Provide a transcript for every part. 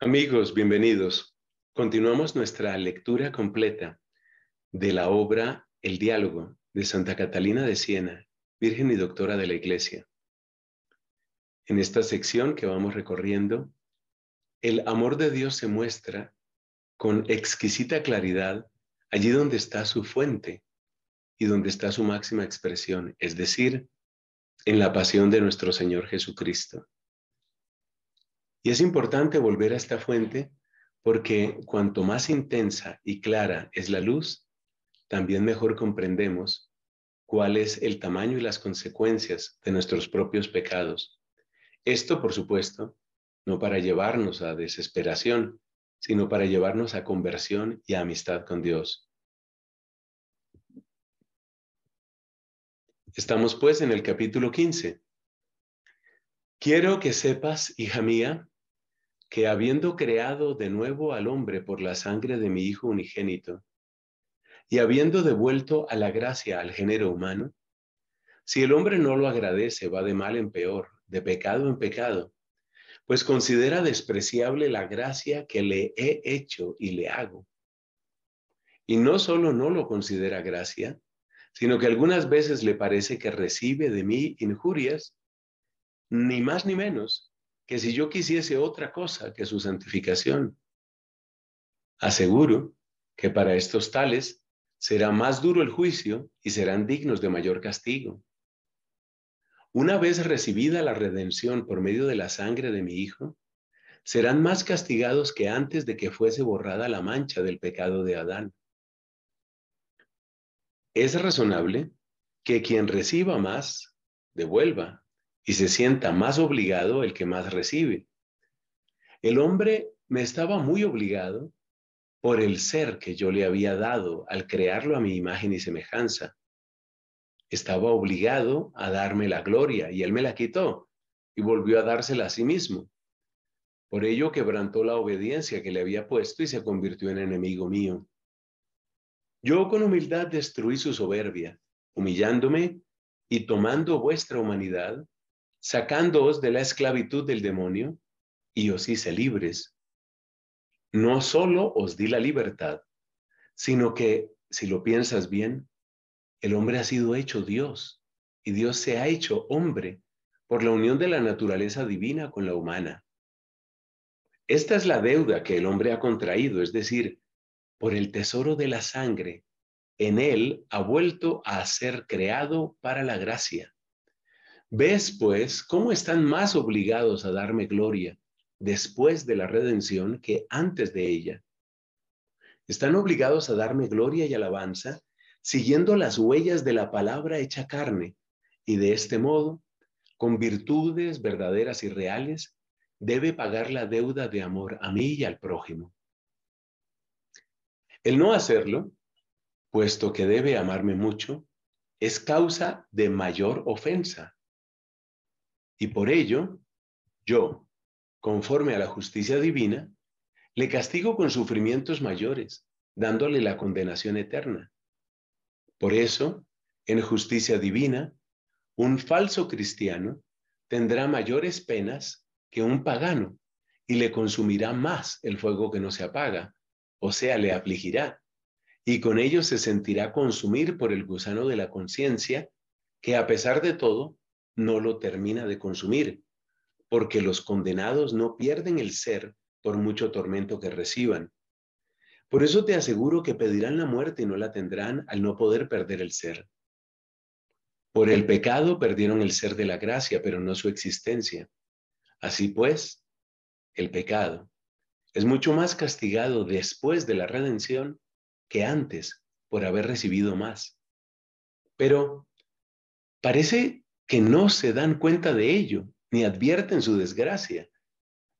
Amigos, bienvenidos. Continuamos nuestra lectura completa de la obra El diálogo de Santa Catalina de Siena, Virgen y Doctora de la Iglesia. En esta sección que vamos recorriendo, el amor de Dios se muestra con exquisita claridad allí donde está su fuente y donde está su máxima expresión, es decir, en la pasión de nuestro Señor Jesucristo. Y es importante volver a esta fuente porque cuanto más intensa y clara es la luz, también mejor comprendemos cuál es el tamaño y las consecuencias de nuestros propios pecados. Esto, por supuesto, no para llevarnos a desesperación, sino para llevarnos a conversión y a amistad con Dios. Estamos pues en el capítulo 15. Quiero que sepas, hija mía, que habiendo creado de nuevo al hombre por la sangre de mi Hijo unigénito, y habiendo devuelto a la gracia al género humano, si el hombre no lo agradece, va de mal en peor, de pecado en pecado, pues considera despreciable la gracia que le he hecho y le hago. Y no solo no lo considera gracia, sino que algunas veces le parece que recibe de mí injurias, ni más ni menos, que si yo quisiese otra cosa que su santificación, aseguro que para estos tales será más duro el juicio y serán dignos de mayor castigo. Una vez recibida la redención por medio de la sangre de mi Hijo, serán más castigados que antes de que fuese borrada la mancha del pecado de Adán. Es razonable que quien reciba más, devuelva y se sienta más obligado el que más recibe. El hombre me estaba muy obligado por el ser que yo le había dado al crearlo a mi imagen y semejanza. Estaba obligado a darme la gloria y él me la quitó y volvió a dársela a sí mismo. Por ello quebrantó la obediencia que le había puesto y se convirtió en enemigo mío. Yo con humildad destruí su soberbia, humillándome y tomando vuestra humanidad, sacándoos de la esclavitud del demonio, y os hice libres. No solo os di la libertad, sino que, si lo piensas bien, el hombre ha sido hecho Dios, y Dios se ha hecho hombre por la unión de la naturaleza divina con la humana. Esta es la deuda que el hombre ha contraído, es decir, por el tesoro de la sangre, en él ha vuelto a ser creado para la gracia Ves, pues, cómo están más obligados a darme gloria después de la redención que antes de ella. Están obligados a darme gloria y alabanza siguiendo las huellas de la palabra hecha carne y de este modo, con virtudes verdaderas y reales, debe pagar la deuda de amor a mí y al prójimo. El no hacerlo, puesto que debe amarme mucho, es causa de mayor ofensa y por ello, yo, conforme a la justicia divina, le castigo con sufrimientos mayores, dándole la condenación eterna. Por eso, en justicia divina, un falso cristiano tendrá mayores penas que un pagano y le consumirá más el fuego que no se apaga, o sea, le afligirá, y con ello se sentirá consumir por el gusano de la conciencia, que a pesar de todo no lo termina de consumir, porque los condenados no pierden el ser por mucho tormento que reciban. Por eso te aseguro que pedirán la muerte y no la tendrán al no poder perder el ser. Por el pecado perdieron el ser de la gracia, pero no su existencia. Así pues, el pecado es mucho más castigado después de la redención que antes por haber recibido más. Pero parece que no se dan cuenta de ello, ni advierten su desgracia.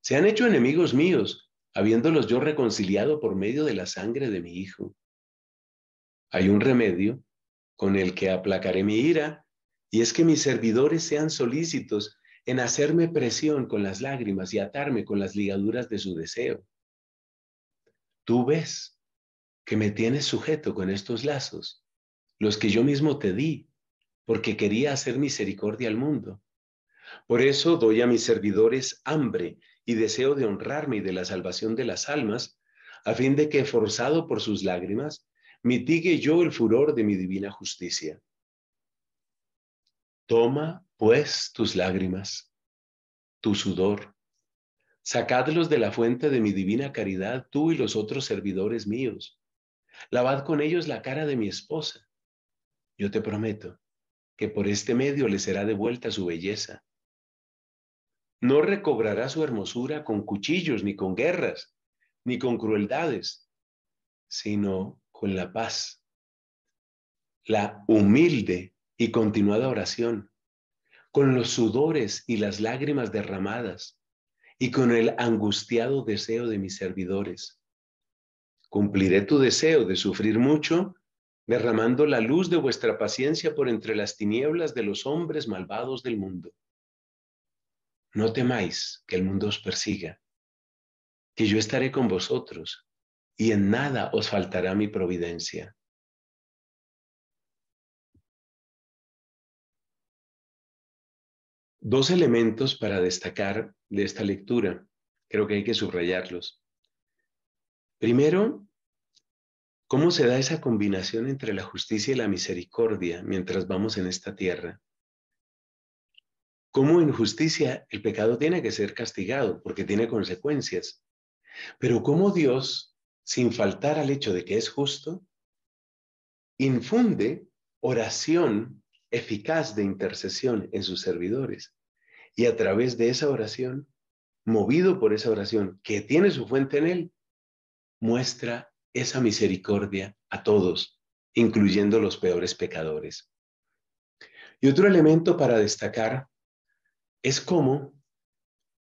Se han hecho enemigos míos, habiéndolos yo reconciliado por medio de la sangre de mi Hijo. Hay un remedio con el que aplacaré mi ira, y es que mis servidores sean solícitos en hacerme presión con las lágrimas y atarme con las ligaduras de su deseo. Tú ves que me tienes sujeto con estos lazos, los que yo mismo te di porque quería hacer misericordia al mundo. Por eso doy a mis servidores hambre y deseo de honrarme y de la salvación de las almas, a fin de que, forzado por sus lágrimas, mitigue yo el furor de mi divina justicia. Toma, pues, tus lágrimas, tu sudor. Sacadlos de la fuente de mi divina caridad, tú y los otros servidores míos. Lavad con ellos la cara de mi esposa. Yo te prometo, que por este medio le será devuelta su belleza. No recobrará su hermosura con cuchillos, ni con guerras, ni con crueldades, sino con la paz, la humilde y continuada oración, con los sudores y las lágrimas derramadas, y con el angustiado deseo de mis servidores. Cumpliré tu deseo de sufrir mucho derramando la luz de vuestra paciencia por entre las tinieblas de los hombres malvados del mundo. No temáis que el mundo os persiga, que yo estaré con vosotros y en nada os faltará mi providencia. Dos elementos para destacar de esta lectura, creo que hay que subrayarlos. Primero, ¿Cómo se da esa combinación entre la justicia y la misericordia mientras vamos en esta tierra? Cómo en justicia el pecado tiene que ser castigado porque tiene consecuencias. Pero cómo Dios, sin faltar al hecho de que es justo, infunde oración eficaz de intercesión en sus servidores. Y a través de esa oración, movido por esa oración que tiene su fuente en Él, muestra esa misericordia a todos, incluyendo los peores pecadores. Y otro elemento para destacar es cómo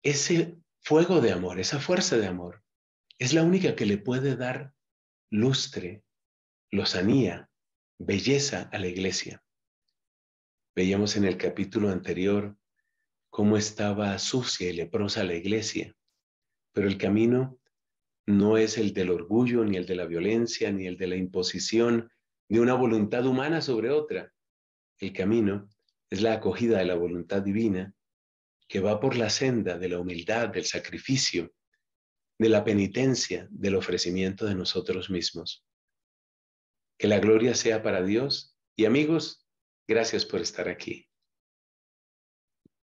ese fuego de amor, esa fuerza de amor, es la única que le puede dar lustre, lozanía, belleza a la iglesia. Veíamos en el capítulo anterior cómo estaba sucia y leprosa la iglesia, pero el camino no es el del orgullo, ni el de la violencia, ni el de la imposición de una voluntad humana sobre otra. El camino es la acogida de la voluntad divina que va por la senda de la humildad, del sacrificio, de la penitencia, del ofrecimiento de nosotros mismos. Que la gloria sea para Dios y amigos, gracias por estar aquí.